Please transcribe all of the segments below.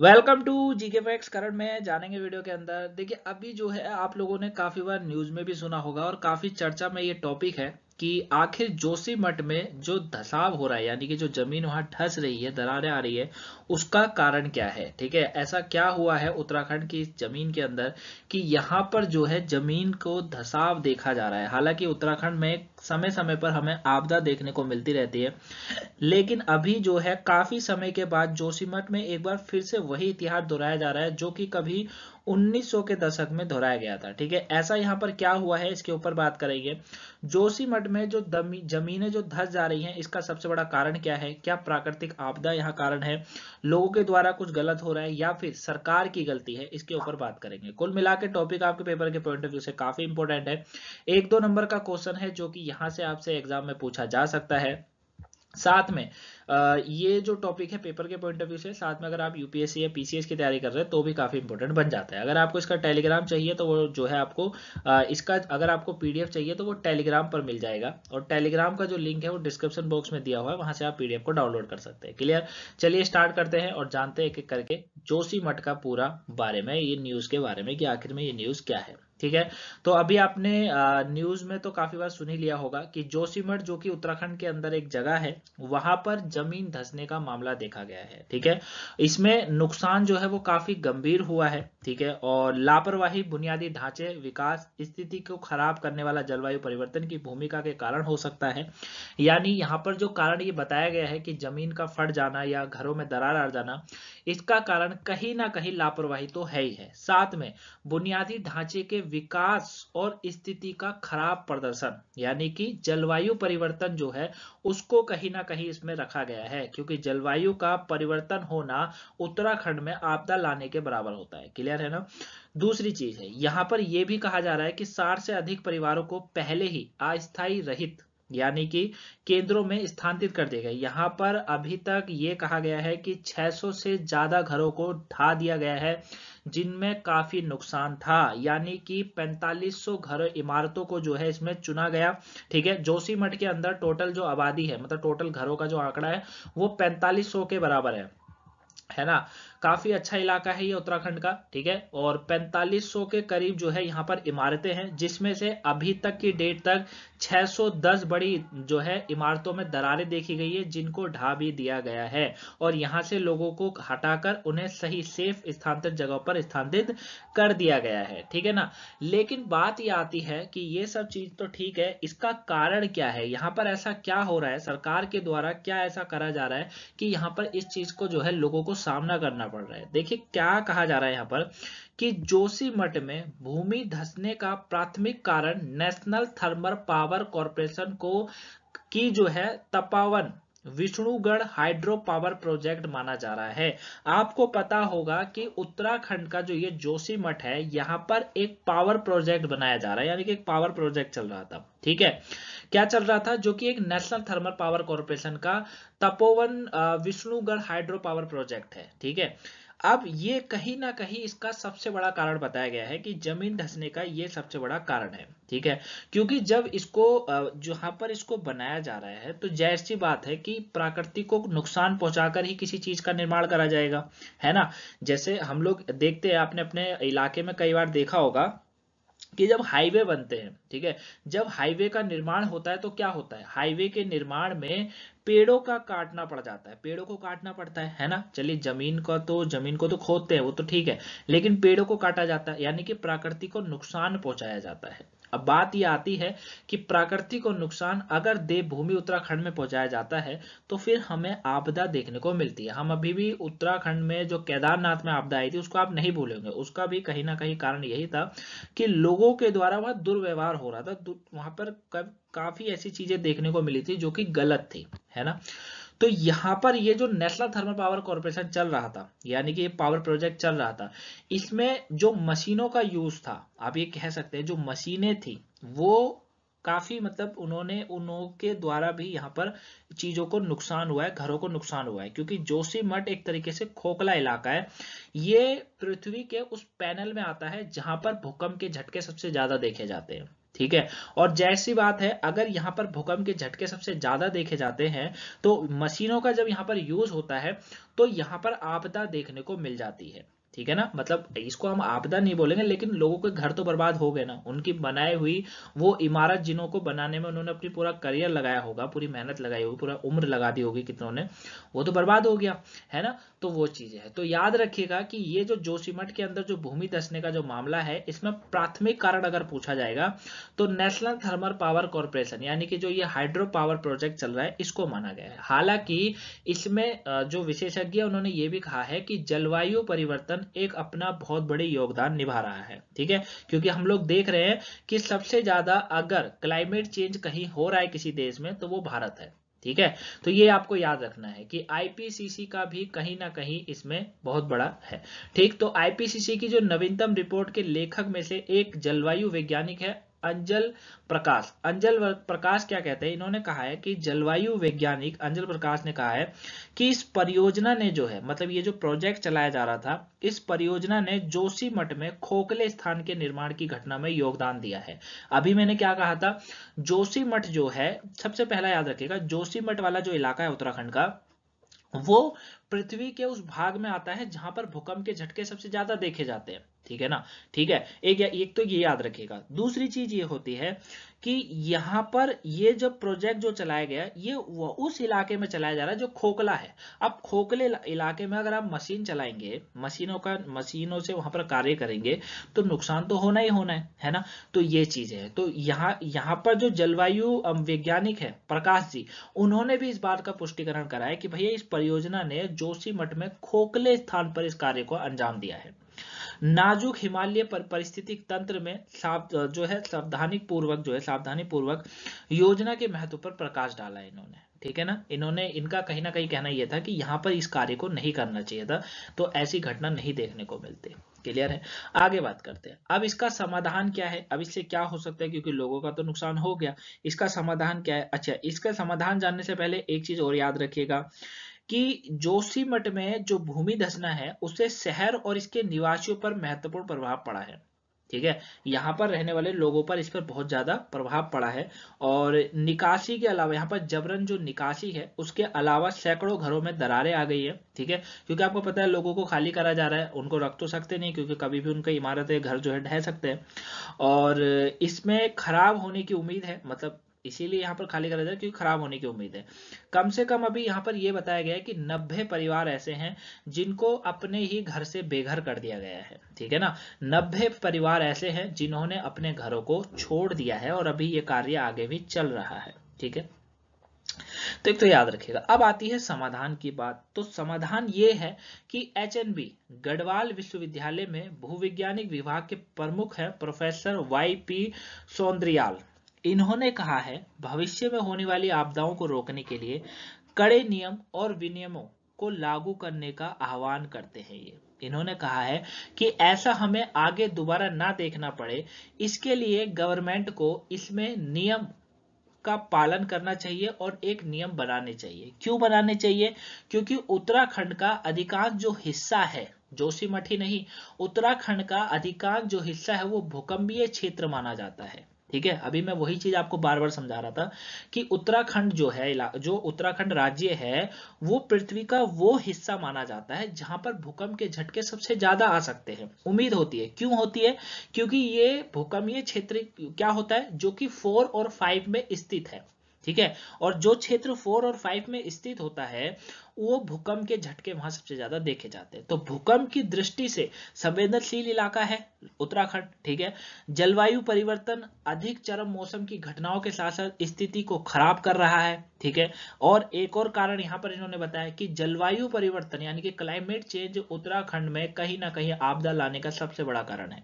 welcome to GK facts current में जानेंगे video के अंदर देखिए अभी जो है आप लोगों ने काफी बार न्यूज में भी सुना होगा और काफी चर्चा में ये टॉपिक है कि आखिर जोशी मठ में जो धसाव हो रहा है यानी कि जो जमीन वहां ढस रही है दरारें आ रही है उसका कारण क्या है ठीक है ऐसा क्या हुआ है उत्तराखंड की जमीन के अंदर कि यहाँ पर जो है जमीन को धसाव देखा जा रहा है हालांकि उत्तराखंड में समय समय पर हमें आपदा देखने को मिलती रहती है लेकिन अभी जो है काफी समय के बाद जोशीमठ में एक बार फिर से वही इतिहास दोहराया जा रहा है जो कि कभी 1900 के दशक में दोहराया गया था ठीक है ऐसा यहाँ पर क्या हुआ है इसके ऊपर बात करेंगे जोशी मठ में जो जमीनें जो धस जा रही हैं इसका सबसे बड़ा कारण क्या है क्या प्राकृतिक आपदा यहाँ कारण है लोगों के द्वारा कुछ गलत हो रहा है या फिर सरकार की गलती है इसके ऊपर बात करेंगे कुल मिला के टॉपिक आपके पेपर के पॉइंट ऑफ व्यू से काफी इंपॉर्टेंट है एक दो नंबर का क्वेश्चन है जो कि यहाँ से आपसे एग्जाम में पूछा जा सकता है साथ में ये जो टॉपिक है पेपर के पॉइंट ऑफ व्यू से साथ में अगर आप यूपीएससी या पीसीएस की तैयारी कर रहे हैं तो भी काफ़ी इंपॉर्टेंट बन जाता है अगर आपको इसका टेलीग्राम चाहिए तो वो जो है आपको इसका अगर आपको पीडीएफ चाहिए तो वो टेलीग्राम पर मिल जाएगा और टेलीग्राम का जो लिंक है वो डिस्क्रिप्शन बॉक्स में दिया हुआ है वहाँ से आप पीडीएफ को डाउनलोड कर सकते हैं क्लियर चलिए स्टार्ट करते हैं और जानते हैं एक एक करके जोशी मठ का पूरा बारे में ये न्यूज़ के बारे में कि आखिर में ये न्यूज़ क्या है ठीक है तो अभी आपने न्यूज में तो काफी बार सुनी लिया होगा कि जोशीमठ जो कि उत्तराखंड के अंदर एक जगह है वहां पर जमीन धसने का मामला देखा गया है ठीक है इसमें नुकसान जो है वो काफी गंभीर हुआ है ठीक है और लापरवाही बुनियादी ढांचे विकास स्थिति को खराब करने वाला जलवायु परिवर्तन की भूमिका के कारण हो सकता है यानी यहाँ पर जो कारण ये बताया गया है कि जमीन का फट जाना या घरों में दरार आ जाना इसका कारण कहीं ना कहीं लापरवाही तो है ही है साथ में बुनियादी ढांचे के विकास और स्थिति का खराब प्रदर्शन यानी कि जलवायु परिवर्तन जो है उसको कहीं ना कहीं इसमें रखा गया है क्योंकि जलवायु का परिवर्तन होना उत्तराखंड में आपदा लाने के बराबर होता है क्लियर क्लियर है ना दूसरी चीज है यहाँ पर यह भी कहा जा रहा है कि साठ से अधिक परिवारों को पहले ही अस्थायी रहित यानी कि केंद्रों में स्थानांतरित कर दिया गया यहाँ पर अभी तक ये कहा गया है कि 600 से ज्यादा घरों को ढा दिया गया है जिनमें काफी नुकसान था यानी कि 4500 घर इमारतों को जो है इसमें चुना गया ठीक है जोशी मठ के अंदर टोटल जो आबादी है मतलब टोटल घरों का जो आंकड़ा है वो 4500 के बराबर है है ना काफी अच्छा इलाका है ये उत्तराखंड का ठीक है और 4500 के करीब जो है यहाँ पर इमारतें हैं जिसमें से अभी तक की डेट तक 610 बड़ी जो है इमारतों में दरारें देखी गई है जिनको ढा भी दिया गया है और यहाँ से लोगों को हटाकर उन्हें सही सेफ स्थानांतरित जगह पर स्थानांतरित कर दिया गया है ठीक है ना लेकिन बात यह आती है कि ये सब चीज तो ठीक है इसका कारण क्या है यहाँ पर ऐसा क्या हो रहा है सरकार के द्वारा क्या ऐसा करा जा रहा है कि यहाँ पर इस चीज को जो है लोगों को सामना करना पड़ रहा है देखिए क्या कहा जा रहा है यहाँ पर कि जोशी मठ में भूमि धसने का प्राथमिक कारण नेशनल थर्मल पावर कॉरपोरेशन को की जो है Tapovan Vishnugad hydro power project माना जा रहा है आपको पता होगा कि उत्तराखंड का जो ये जोशी मठ है यहाँ पर एक पावर प्रोजेक्ट बनाया जा रहा है यानी कि एक पावर प्रोजेक्ट चल रहा था ठीक है क्या चल रहा था जो कि एक नेशनल थर्मल पावर कॉरपोरेशन का Tapovan Vishnugad hydro power project है ठीक है अब ये कहीं ना कहीं इसका सबसे बड़ा कारण बताया गया है कि जमीन धसने का ये सबसे बड़ा कारण है ठीक है क्योंकि जब इसको जहां पर इसको बनाया जा रहा है तो जैसी बात है कि प्रकृति को नुकसान पहुंचाकर ही किसी चीज का निर्माण करा जाएगा है ना जैसे हम लोग देखते हैं आपने अपने इलाके में कई बार देखा होगा कि जब हाईवे बनते हैं ठीक है जब हाईवे का निर्माण होता है तो क्या होता है हाईवे के निर्माण में पेड़ों का काटना पड़ जाता है पेड़ों को काटना पड़ता है है ना चलिए जमीन का तो जमीन को तो खोदते हैं वो तो ठीक है लेकिन पेड़ों को काटा जाता है यानी कि प्रकृति को नुकसान पहुंचाया जाता है अब बात यह आती है कि प्रकृति को नुकसान अगर देवभूमि उत्तराखंड में पहुंचाया जाता है तो फिर हमें आपदा देखने को मिलती है हम अभी भी उत्तराखंड में जो केदारनाथ में आपदा आई थी उसको आप नहीं भूलेंगे उसका भी कहीं ना कहीं कारण यही था कि लोगों के द्वारा वह दुर्व्यवहार हो रहा था वहां पर काफी ऐसी चीजें देखने को मिली थी जो कि गलत थी है ना तो यहाँ पर ये जो नेशनल थर्मल पावर कॉर्पोरेशन चल रहा था यानी कि ये पावर प्रोजेक्ट चल रहा था इसमें जो मशीनों का यूज था आप ये कह सकते हैं जो मशीनें थी वो काफी मतलब उन्होंने उनके द्वारा भी यहाँ पर चीजों को नुकसान हुआ है घरों को नुकसान हुआ है क्योंकि जोशी मठ एक तरीके से खोखला इलाका है ये पृथ्वी के उस पैनल में आता है जहां पर भूकंप के झटके सबसे ज्यादा देखे जाते हैं ठीक है और जैसी बात है अगर यहाँ पर भूकंप के झटके सबसे ज्यादा देखे जाते हैं तो मशीनों का जब यहाँ पर यूज होता है तो यहाँ पर आपदा देखने को मिल जाती है ठीक है ना मतलब इसको हम आपदा नहीं बोलेंगे लेकिन लोगों के घर तो बर्बाद हो गए ना उनकी बनाई हुई वो इमारत जिन्हों को बनाने में उन्होंने अपनी पूरा करियर लगाया होगा पूरी मेहनत लगाई होगी पूरा उम्र लगा दी होगी कितनों ने वो तो बर्बाद हो गया है ना तो वो चीज़ है तो याद रखिएगा कि ये जो जोशीमठ के अंदर जो भूमि धसने का जो मामला है इसमें प्राथमिक कारण अगर पूछा जाएगा तो नेशनल थर्मल पावर कॉरपोरेशन यानी कि जो ये हाइड्रो पावर प्रोजेक्ट चल रहा है इसको माना गया है हालांकि इसमें जो विशेषज्ञ उन्होंने ये भी कहा है कि जलवायु परिवर्तन एक अपना बहुत बड़े योगदान निभा रहा है ठीक है क्योंकि हम लोग देख रहे हैं कि सबसे ज्यादा अगर क्लाइमेट चेंज कहीं हो रहा है किसी देश में तो वो भारत है ठीक है तो ये आपको याद रखना है कि आईपीसीसी का भी कहीं ना कहीं इसमें बहुत बड़ा है ठीक तो आईपीसीसी की जो नवीनतम रिपोर्ट के लेखक में से एक जलवायु वैज्ञानिक है अंजल प्रकाश अंजल प्रकाश क्या कहते हैं इन्होंने कहा है कि जलवायु वैज्ञानिक अंजल प्रकाश ने कहा है कि इस परियोजना ने जो है मतलब ये जो प्रोजेक्ट चलाया जा रहा था इस परियोजना ने जोशी मठ में खोखले स्थान के निर्माण की घटना में योगदान दिया है अभी मैंने क्या कहा था जोशी मठ जो है सबसे पहला याद रखेगा जोशी मठ वाला जो इलाका है उत्तराखंड का वो पृथ्वी के उस भाग में आता है जहां पर भूकंप के झटके सबसे ज्यादा देखे जाते हैं ठीक है ना ठीक है एक एक तो ये याद रखेगा दूसरी चीज ये होती है कि यहाँ पर ये जब प्रोजेक्ट जो चलाया गया ये वो उस इलाके में चलाया जा रहा है जो खोखला है अब खोखले इलाके में अगर आप मशीन चलाएंगे मशीनों का मशीनों से वहां पर कार्य करेंगे तो नुकसान तो होना ही होना है है ना तो ये चीज है तो यहाँ यहाँ पर जो जलवायु वैज्ञानिक है प्रकाश जी उन्होंने भी इस बात का पुष्टिकरण करा है कि भैया इस परियोजना ने जोशीमठ में खोखले स्थान पर इस कार्य को अंजाम दिया है नाजुक हिमालय पर परिस्थितिक तंत्र में जो है सावधानी पूर्वक जो है सावधानी पूर्वक योजना के महत्व पर प्रकाश डाला इन्होंने ठीक है ना इन्होंने इनका कहीं ना कहीं कहना यह था कि यहाँ पर इस कार्य को नहीं करना चाहिए था तो ऐसी घटना नहीं देखने को मिलती क्लियर है आगे बात करते हैं अब इसका समाधान क्या है अब इससे क्या हो सकता है क्योंकि लोगों का तो नुकसान हो गया इसका समाधान क्या है अच्छा इसका समाधान जानने से पहले एक चीज और याद रखिएगा कि जोशीमठ में जो भूमि धसना है उससे शहर और इसके निवासियों पर महत्वपूर्ण प्रभाव पड़ा है ठीक है यहाँ पर रहने वाले लोगों पर इस पर बहुत ज्यादा प्रभाव पड़ा है और निकासी के अलावा यहाँ पर जबरन जो निकासी है उसके अलावा सैकड़ों घरों में दरारें आ गई है ठीक है क्योंकि आपको पता है लोगों को खाली करा जा रहा है उनको रख तो सकते नहीं क्योंकि कभी भी उनका इमारत है घर जो है ढह सकते हैं और इसमें खराब होने की उम्मीद है मतलब इसीलिए यहाँ पर खाली कर जाए क्योंकि खराब होने की उम्मीद है कम से कम अभी यहाँ पर यह बताया गया है कि नब्बे परिवार ऐसे हैं जिनको अपने ही घर से बेघर कर दिया गया है ठीक है ना नब्बे परिवार ऐसे हैं जिन्होंने अपने घरों को छोड़ दिया है और अभी ये कार्य आगे भी चल रहा है ठीक है तो एक तो याद रखिएगा अब आती है समाधान की बात तो समाधान ये है कि एच एन बी गढ़वाल विश्वविद्यालय में भूविज्ञानिक विभाग के प्रमुख है प्रोफेसर वाई पी सौंद्रियाल इन्होंने कहा है भविष्य में होने वाली आपदाओं को रोकने के लिए कड़े नियम और विनियमों को लागू करने का आह्वान करते हैं ये इन्होंने कहा है कि ऐसा हमें आगे दोबारा ना देखना पड़े इसके लिए गवर्नमेंट को इसमें नियम का पालन करना चाहिए और एक नियम बनाने चाहिए क्यों बनाने चाहिए क्योंकि उत्तराखंड का अधिकांश जो हिस्सा है जोशीमठी नहीं उत्तराखंड का अधिकांश जो हिस्सा है वो भूकंपीय क्षेत्र माना जाता है ठीक है अभी मैं वही चीज आपको बार बार समझा रहा था कि उत्तराखंड जो है जो उत्तराखंड राज्य है वो पृथ्वी का वो हिस्सा माना जाता है जहां पर भूकंप के झटके सबसे ज्यादा आ सकते हैं उम्मीद होती है क्यों होती है क्योंकि ये भूकंपीय क्षेत्र क्या होता है जो कि फोर और फाइव में स्थित है ठीक है और जो क्षेत्र फोर और फाइव में स्थित होता है वो भूकंप के झटके वहां सबसे ज्यादा देखे जाते हैं तो भूकंप की दृष्टि से संवेदनशील इलाका है उत्तराखंड ठीक है जलवायु परिवर्तन अधिक चरम मौसम की घटनाओं के साथ साथ स्थिति को खराब कर रहा है ठीक है और एक और कारण यहाँ पर इन्होंने बताया कि जलवायु परिवर्तन यानी कि क्लाइमेट चेंज उत्तराखंड में कहीं ना कहीं आपदा लाने का सबसे बड़ा कारण है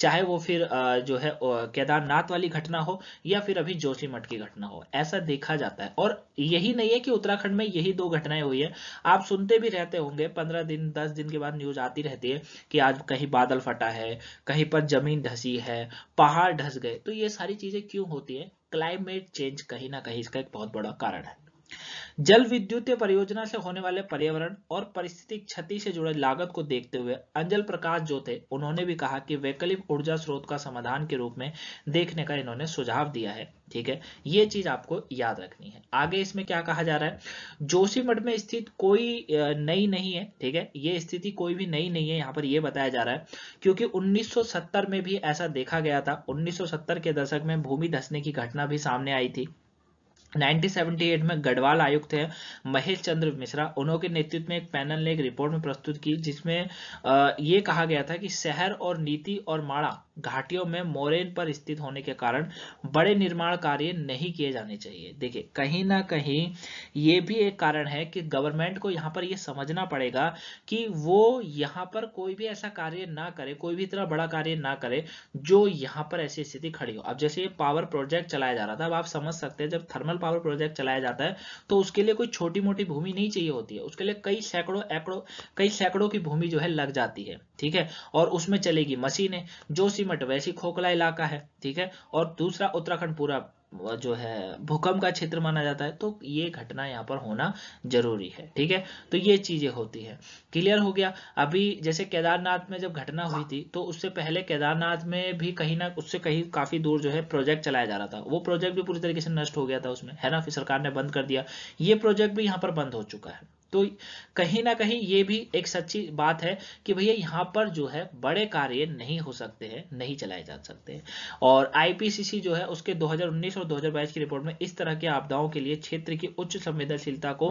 चाहे वो फिर जो है केदारनाथ वाली घटना हो या फिर अभी जोशीमठ की घटना हो ऐसा देखा जाता है और यही नहीं है कि उत्तराखंड में यही दो घटनाएं हुई है है आप सुनते भी रहते होंगे पंद्रह दिन दस दिन के बाद न्यूज आती रहती है कि आज कहीं बादल फटा है कहीं पर जमीन धसी है पहाड़ ढस गए तो ये सारी चीजें क्यों होती है क्लाइमेट चेंज कहीं ना कहीं इसका एक बहुत बड़ा कारण है जल विद्युत परियोजना से होने वाले पर्यावरण और परिस्थितिक क्षति से जुड़े लागत को देखते हुए अंजल प्रकाश जो थे उन्होंने भी कहा कि वैकल्पिक ऊर्जा स्रोत का समाधान के रूप में देखने का इन्होंने सुझाव दिया है ठीक है ये चीज आपको याद रखनी है आगे इसमें क्या कहा जा रहा है जोशीमठ में स्थित कोई नई नहीं है ठीक है ये स्थिति कोई भी नई नहीं है यहाँ पर यह बताया जा रहा है क्योंकि 1970 में भी ऐसा देखा गया था 1970 के दशक में भूमि धसने की घटना भी सामने आई थी 1978 में गढ़वाल आयुक्त है महेश चंद्र मिश्रा उन्होंने नेतृत्व में एक पैनल ने एक रिपोर्ट में प्रस्तुत की जिसमें ये कहा गया था कि शहर और नीति और माड़ा घाटियों में मोरेन पर स्थित होने के कारण बड़े निर्माण कार्य नहीं किए जाने चाहिए देखिए कहीं ना कहीं ये भी एक कारण है कि गवर्नमेंट को यहाँ पर यह समझना पड़ेगा कि वो यहाँ पर कोई भी ऐसा कार्य ना करे कोई भी इतना बड़ा कार्य ना करे जो यहाँ पर ऐसी स्थिति खड़ी हो अब जैसे ये पावर प्रोजेक्ट चलाया जा रहा था अब आप समझ सकते हैं जब थर्मल पावर प्रोजेक्ट चलाया जाता है तो उसके लिए कोई छोटी मोटी भूमि नहीं चाहिए होती है उसके लिए कई सैकड़ों एकड़ों कई सैकड़ों की भूमि जो है लग जाती है ठीक है और उसमें चलेगी मशीनें जो सीमट वैसी खोखला इलाका है ठीक है और दूसरा उत्तराखंड पूरा जो है भूकंप का क्षेत्र माना जाता है तो ये घटना यहाँ पर होना जरूरी है ठीक है तो ये चीजें होती है क्लियर हो गया अभी जैसे केदारनाथ में जब घटना हुई थी तो उससे पहले केदारनाथ में भी कहीं ना उससे कहीं काफी दूर जो है प्रोजेक्ट चलाया जा रहा था वो प्रोजेक्ट भी पूरी तरीके से नष्ट हो गया था उसमें है ना फिर सरकार ने बंद कर दिया ये प्रोजेक्ट भी यहाँ पर बंद हो चुका है तो कहीं ना कहीं ये भी एक सच्ची बात है कि भैया यहाँ पर जो है बड़े कार्य नहीं हो सकते हैं नहीं चलाए जा सकते हैं और आईपीसीसी जो है उसके 2019 और 2022 की रिपोर्ट में इस तरह की आपदाओं के लिए क्षेत्र की उच्च संवेदनशीलता को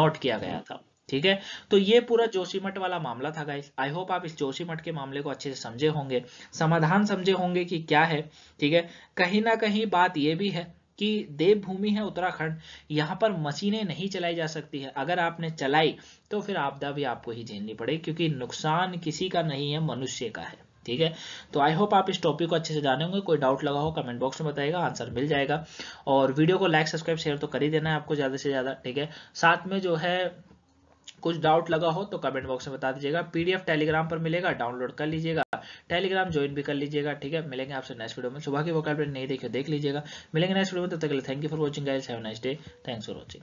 नोट किया गया था ठीक है तो ये पूरा जोशीमठ वाला मामला था गाइस आई होप आप इस जोशीमठ के मामले को अच्छे से समझे होंगे समाधान समझे होंगे कि क्या है ठीक है कहीं ना कहीं बात ये भी है कि देवभूमि है उत्तराखंड यहाँ पर मशीनें नहीं चलाई जा सकती है अगर आपने चलाई तो फिर आपदा भी आपको ही झेलनी पड़े क्योंकि नुकसान किसी का नहीं है मनुष्य का है ठीक है तो आई होप आप इस टॉपिक को अच्छे से जाने होंगे कोई डाउट लगा हो कमेंट बॉक्स में बताएगा आंसर मिल जाएगा और वीडियो को लाइक सब्सक्राइब शेयर तो कर ही देना है आपको ज़्यादा से ज़्यादा ठीक है साथ में जो है कुछ डाउट लगा हो तो कमेंट बॉक्स में बता दीजिएगा पीडीएफ टेलीग्राम पर मिलेगा डाउनलोड कर लीजिएगा टेलीग्राम ज्वाइन भी कर लीजिएगा ठीक है मिलेंगे आपसे नेक्स्ट वीडियो में सुबह की वोकल नहीं देखे देख लीजिएगा मिलेंगे नेक्स्ट वीडियो में तब तक thank you for watching guys have nice day thanks for watching